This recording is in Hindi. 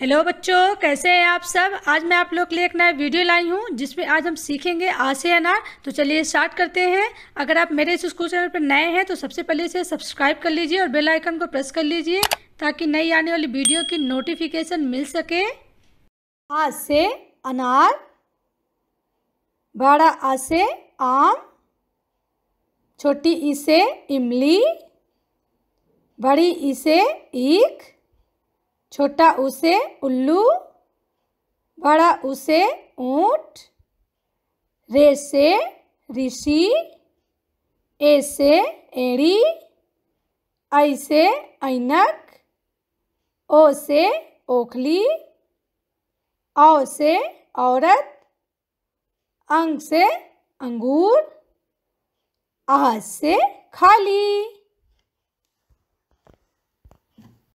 हेलो बच्चों कैसे हैं आप सब आज मैं आप लोग के लिए एक नया वीडियो लाई हूँ जिसमें आज हम सीखेंगे आ से अनार तो चलिए स्टार्ट करते हैं अगर आप मेरे इस स्कूल चैनल पर नए हैं तो सबसे पहले इसे सब्सक्राइब कर लीजिए और बेल आइकन को प्रेस कर लीजिए ताकि नई आने वाली वीडियो की नोटिफिकेशन मिल सके आ से अनार बड़ा आ से आम छोटी ई से इमली बड़ी इसे ईख छोटा उसे उल्लू बड़ा उसे ऊँट रे से ऋषि ए से एड़ी ऐ से ऐनक ओ से ओखली औ से औरत अंग से अंगूर आह से खाली